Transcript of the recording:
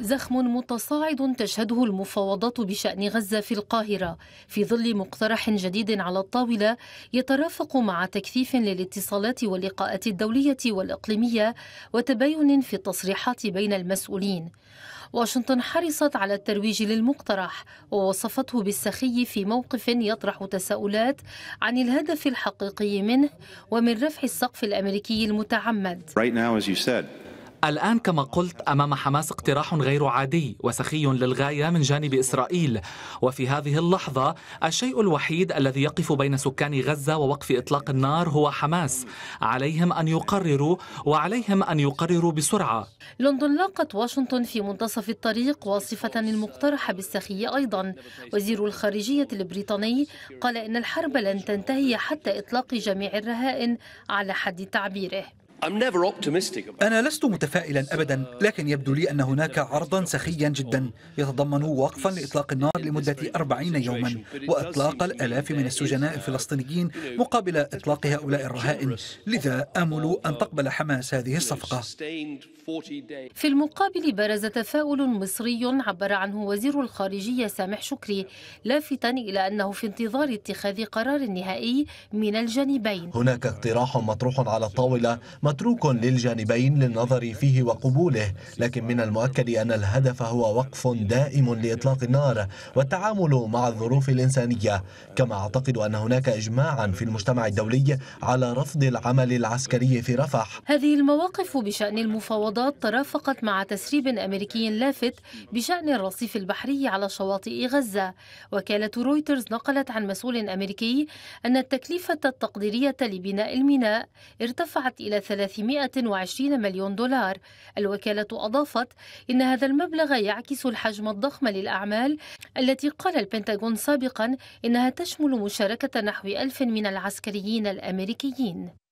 زخم متصاعد تشهده المفاوضات بشأن غزة في القاهرة في ظل مقترح جديد على الطاولة يترافق مع تكثيف للاتصالات واللقاءات الدولية والإقليمية وتباين في التصريحات بين المسؤولين واشنطن حرصت على الترويج للمقترح ووصفته بالسخي في موقف يطرح تساؤلات عن الهدف الحقيقي منه ومن رفع السقف الأمريكي المتعمد right now, as you said, الآن كما قلت أمام حماس اقتراح غير عادي وسخي للغاية من جانب إسرائيل وفي هذه اللحظة الشيء الوحيد الذي يقف بين سكان غزة ووقف إطلاق النار هو حماس عليهم أن يقرروا وعليهم أن يقرروا بسرعة لندن لاقت واشنطن في منتصف الطريق واصفة المقترح بالسخية أيضا وزير الخارجية البريطاني قال إن الحرب لن تنتهي حتى إطلاق جميع الرهائن على حد تعبيره أنا لست متفائلا أبدا لكن يبدو لي أن هناك عرضا سخيا جدا يتضمن وقفا لإطلاق النار لمدة 40 يوما وإطلاق الآلاف من السجناء الفلسطينيين مقابل إطلاق هؤلاء الرهائن لذا آمل أن تقبل حماس هذه الصفقة في المقابل برز تفاؤل مصري عبر عنه وزير الخارجية سامح شكري لافتا إلى أنه في انتظار اتخاذ قرار نهائي من الجانبين هناك اقتراح مطروح على الطاولة ما متروك للجانبين للنظر فيه وقبوله لكن من المؤكد أن الهدف هو وقف دائم لإطلاق النار والتعامل مع الظروف الإنسانية كما أعتقد أن هناك إجماعا في المجتمع الدولي على رفض العمل العسكري في رفح هذه المواقف بشأن المفاوضات ترافقت مع تسريب أمريكي لافت بشأن الرصيف البحري على شواطئ غزة وكالة رويترز نقلت عن مسؤول أمريكي أن التكلفة التقديرية لبناء الميناء ارتفعت إلى 320 مليون دولار الوكالة أضافت إن هذا المبلغ يعكس الحجم الضخم للأعمال التي قال البنتاغون سابقا إنها تشمل مشاركة نحو ألف من العسكريين الأمريكيين